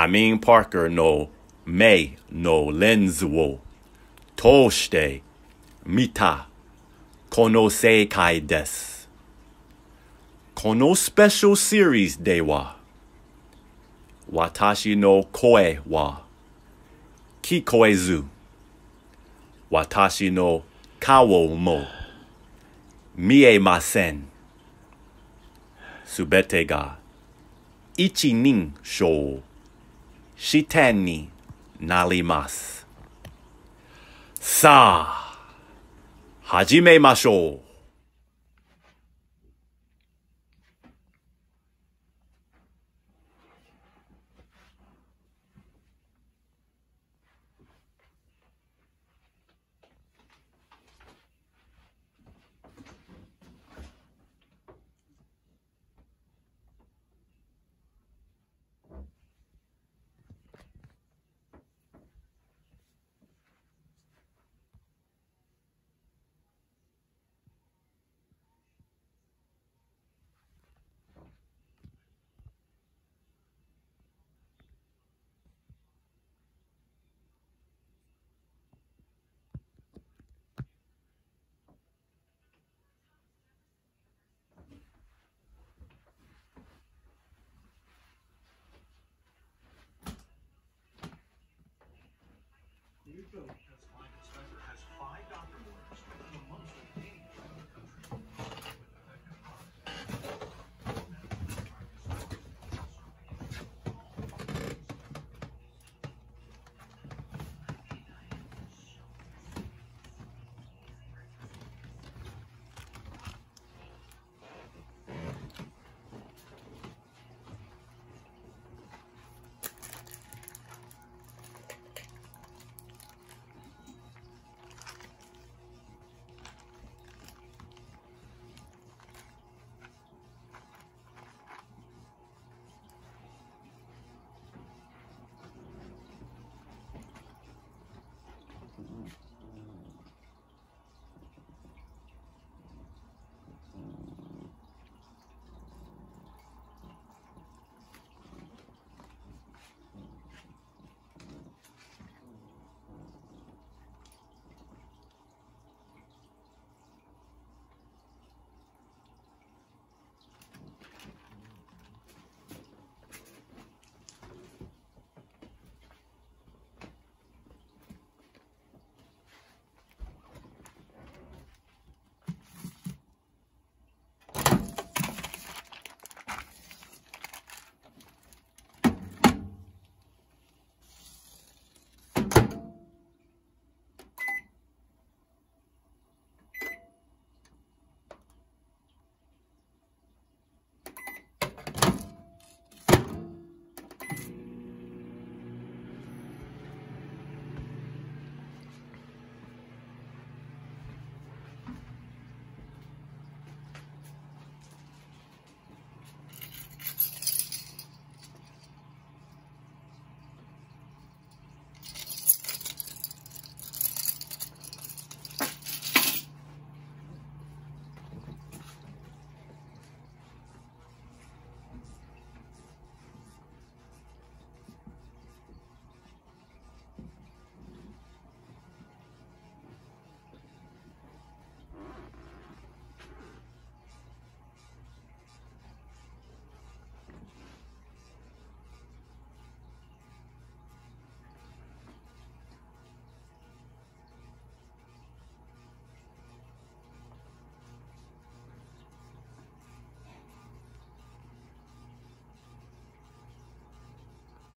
アミン・パーカーの目のレンズを通して見たこの世界です。このスペシャルシリーズでは私の声は聞こえず私の顔も見えません。すべてが一人称視点になります。さあ、始めましょう。